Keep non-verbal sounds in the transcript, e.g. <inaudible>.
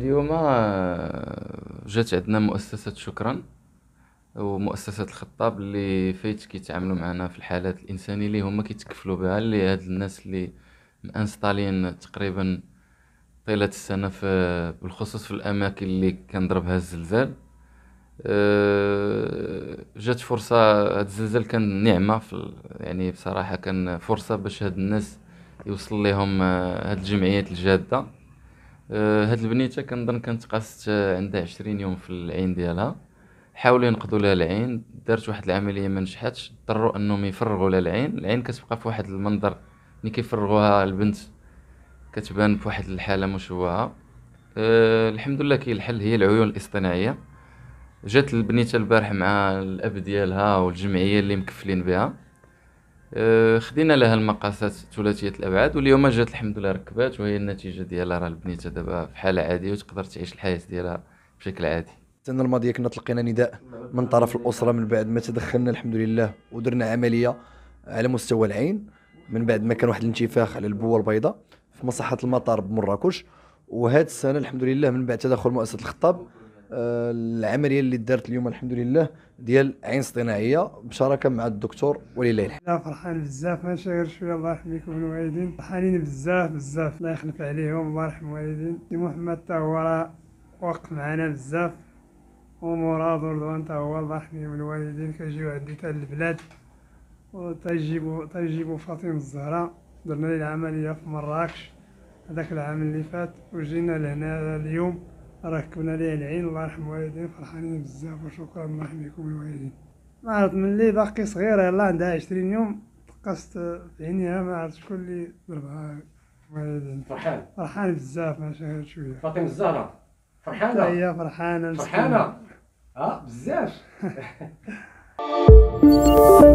اليوم آه، جات عندنا مؤسسة شكرا ومؤسسة الخطاب اللي فايت كيتعاملوا معنا في الحالات الإنسانية اللي هما كيتكفلوا بها اللي هاد الناس اللي مانستالين تقريبا طيلة السنة في بالخصوص في الأماكن اللي كنضربها الزلزال آه، جات فرصة هاد الزلزال كان نعمة في يعني بصراحة كان فرصة باش هاد الناس يوصل لهم آه، هاد الجمعيات الجاده آه، هاد البنيته كنظن كانت قاست عندها عشرين يوم في العين ديالها حاولوا ينقذوا لها العين دارت واحد العمليه ما نجحتش اضطروا انهم يفرغوا لها العين العين كتبقى في واحد المنظر ملي كيفرغوها البنت كتبان في واحد الحاله مشوهه أه الحمد لله كاين الحل هي العيون الاصطناعيه جات البنيته البارح مع الاب ديالها والجمعيه اللي مكفلين بها آه، خدينا لها المقاسات ثلاثيه الابعاد واليوم جات الحمد لله ركبات وهي النتيجه ديالها راه البنيته دابا في حاله عاديه وتقدر تعيش الحياه ديالها بشكل عادي السنه الماضيه كنا تلقينا نداء من طرف الاسره من بعد ما تدخلنا الحمد لله ودرنا عمليه على مستوى العين من بعد ما كان واحد الانتفاخ على البوه البيضاء في مصحه المطار بمراكش وهذه السنه الحمد لله من بعد تدخل مؤسسه الخطاب العمليه اللي دارت اليوم الحمد لله ديال عين اصطناعيه بشراكه مع الدكتور ولله الحمد انا فرحان بزاف ما غير شويه الله يحميكم الوالدين فرحانين بزاف بزاف الله يخلف عليهم الله يرحم الوالدين سي محمد تا هو واقف معنا بزاف ومراد رضوان تا هو الله يحميهم الوالدين كيجيو عندي تا البلاد وتجيبوا تجيبوا فاطمه الزهراء درنا لي العمليه في مراكش هذاك العام اللي فات وجينا لهنا اليوم كبنا ليه العين الله يرحم الوالدين فرحانين بزاف وشكرا الله يحميكم الوالدين ما عرفت ملي باقي صغيرة يلا عندها عشرين يوم تقصت عينيها ما عرفت شكون اللي ضربها الوالدين فرحان فرحان بزاف ما شهر شوية فاطمة الزهراء فرحانة هي فرحانة فرحانة ها آه، بزاف <laughs>